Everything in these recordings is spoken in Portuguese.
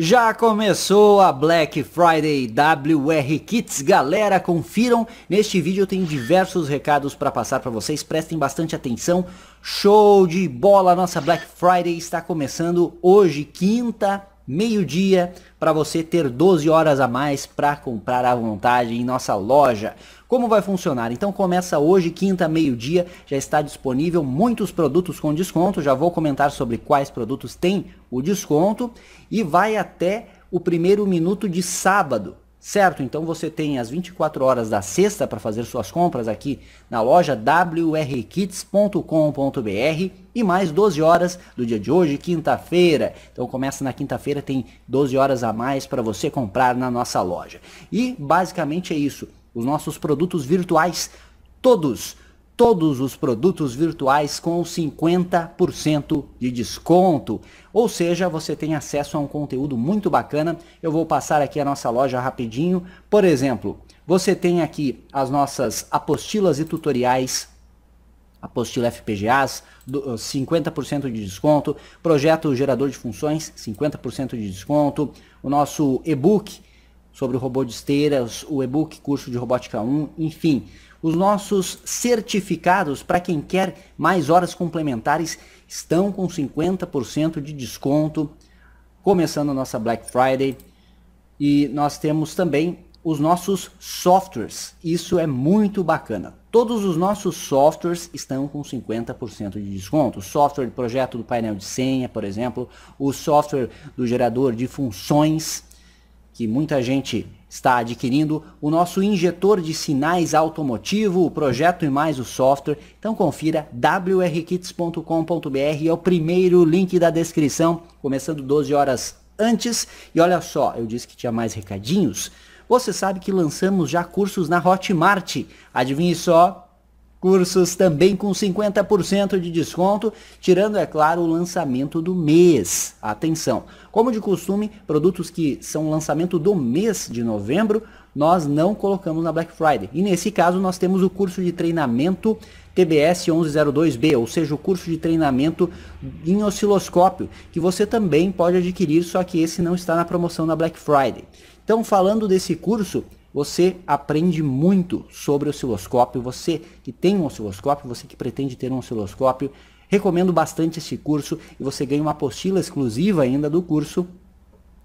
Já começou a Black Friday WR Kits, galera, confiram, neste vídeo tem diversos recados para passar para vocês, prestem bastante atenção, show de bola, nossa Black Friday está começando hoje, quinta, meio-dia para você ter 12 horas a mais para comprar à vontade em nossa loja. Como vai funcionar? Então começa hoje, quinta, meio-dia, já está disponível muitos produtos com desconto, já vou comentar sobre quais produtos tem o desconto e vai até o primeiro minuto de sábado. Certo? Então você tem as 24 horas da sexta para fazer suas compras aqui na loja wrkits.com.br e mais 12 horas do dia de hoje, quinta-feira. Então começa na quinta-feira, tem 12 horas a mais para você comprar na nossa loja. E basicamente é isso. Os nossos produtos virtuais, todos todos os produtos virtuais com 50% de desconto. Ou seja, você tem acesso a um conteúdo muito bacana. Eu vou passar aqui a nossa loja rapidinho. Por exemplo, você tem aqui as nossas apostilas e tutoriais apostila FPGAs, 50% ah, de desconto, projeto gerador de funções, 50% de desconto, o nosso e-book sobre o robô de esteiras, o e-book curso de robótica 1, enfim, os nossos certificados para quem quer mais horas complementares estão com 50% de desconto, começando a nossa Black Friday. E nós temos também os nossos softwares. Isso é muito bacana. Todos os nossos softwares estão com 50% de desconto. O software de projeto do painel de senha, por exemplo, o software do gerador de funções que muita gente está adquirindo, o nosso injetor de sinais automotivo, o projeto e mais o software. Então confira wrkits.com.br, é o primeiro link da descrição, começando 12 horas antes. E olha só, eu disse que tinha mais recadinhos. Você sabe que lançamos já cursos na Hotmart. Adivinhe só, Cursos também com 50% de desconto, tirando, é claro, o lançamento do mês. Atenção! Como de costume, produtos que são lançamento do mês de novembro, nós não colocamos na Black Friday. E nesse caso, nós temos o curso de treinamento TBS 1102B, ou seja, o curso de treinamento em osciloscópio, que você também pode adquirir, só que esse não está na promoção na Black Friday. Então, falando desse curso, você aprende muito sobre osciloscópio. Você que tem um osciloscópio, você que pretende ter um osciloscópio, recomendo bastante esse curso e você ganha uma apostila exclusiva ainda do curso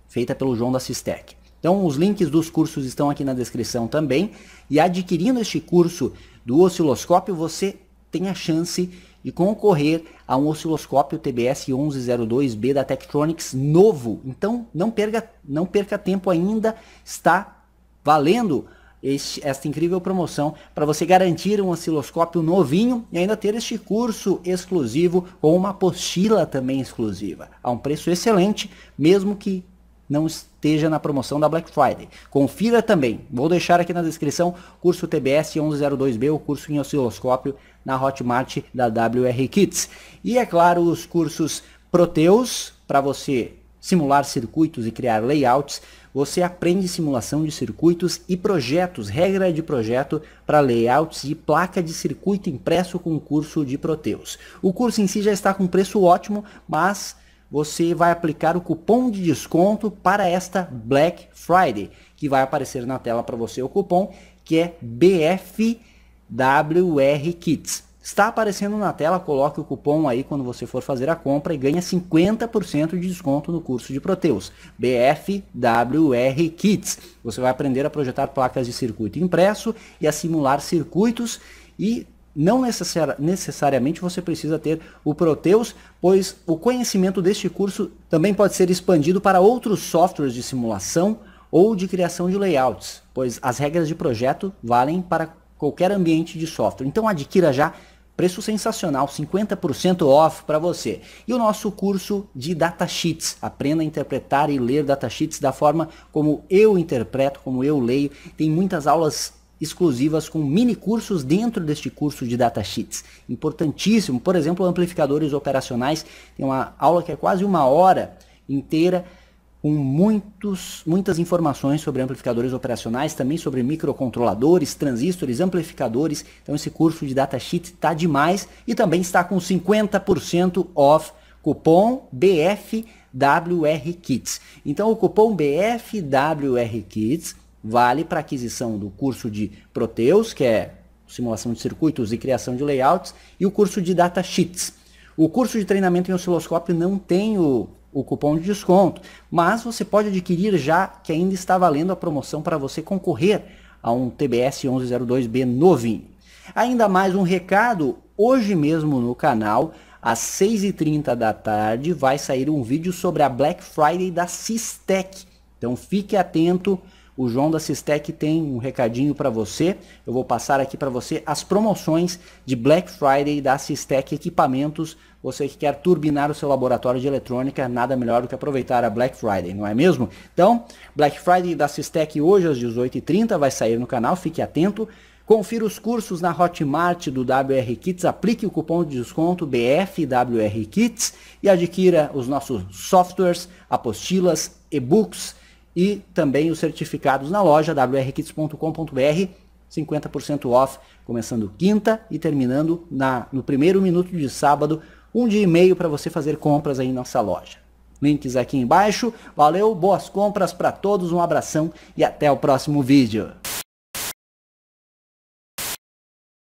feita pelo João da Cistec. Então os links dos cursos estão aqui na descrição também e adquirindo este curso do osciloscópio você tem a chance de concorrer a um osciloscópio TBS 1102B da Tektronix novo. Então não perca, não perca tempo ainda, está valendo este, esta incrível promoção para você garantir um osciloscópio novinho e ainda ter este curso exclusivo ou uma apostila também exclusiva a um preço excelente, mesmo que não esteja na promoção da Black Friday. Confira também, vou deixar aqui na descrição, curso TBS 1102B, o curso em osciloscópio na Hotmart da WR Kits. E é claro, os cursos Proteus, para você simular circuitos e criar layouts, você aprende simulação de circuitos e projetos, regra de projeto para layouts e placa de circuito impresso com o curso de Proteus. O curso em si já está com preço ótimo, mas você vai aplicar o cupom de desconto para esta Black Friday, que vai aparecer na tela para você o cupom, que é BFWRkits. Está aparecendo na tela, coloque o cupom aí quando você for fazer a compra e ganha 50% de desconto no curso de Proteus, BFWR Kits. Você vai aprender a projetar placas de circuito impresso e a simular circuitos e não necessariamente você precisa ter o Proteus, pois o conhecimento deste curso também pode ser expandido para outros softwares de simulação ou de criação de layouts, pois as regras de projeto valem para qualquer ambiente de software. Então adquira já Preço sensacional, 50% off para você. E o nosso curso de datasheets. Aprenda a interpretar e ler datasheets da forma como eu interpreto, como eu leio. Tem muitas aulas exclusivas com mini cursos dentro deste curso de datasheets. Importantíssimo, por exemplo, amplificadores operacionais. Tem uma aula que é quase uma hora inteira com muitos, muitas informações sobre amplificadores operacionais, também sobre microcontroladores, transistores, amplificadores. Então esse curso de datasheet está demais e também está com 50% off cupom bfwrkits Então o cupom bfwrkits vale para aquisição do curso de Proteus, que é simulação de circuitos e criação de layouts, e o curso de datasheets. O curso de treinamento em osciloscópio não tem o o cupom de desconto, mas você pode adquirir já que ainda está valendo a promoção para você concorrer a um TBS 1102B novinho. Ainda mais um recado, hoje mesmo no canal, às 6h30 da tarde, vai sair um vídeo sobre a Black Friday da Cistec. Então fique atento, o João da Sistec tem um recadinho para você. Eu vou passar aqui para você as promoções de Black Friday da Sistec Equipamentos. Você que quer turbinar o seu laboratório de eletrônica, nada melhor do que aproveitar a Black Friday, não é mesmo? Então, Black Friday da Sistec hoje às 18h30 vai sair no canal, fique atento. Confira os cursos na Hotmart do WR Kits, aplique o cupom de desconto BFWR Kits e adquira os nossos softwares, apostilas, e-books e também os certificados na loja wrkits.com.br, 50% off, começando quinta e terminando na, no primeiro minuto de sábado, um dia e meio para você fazer compras aí em nossa loja. Links aqui embaixo. Valeu, boas compras para todos, um abração e até o próximo vídeo.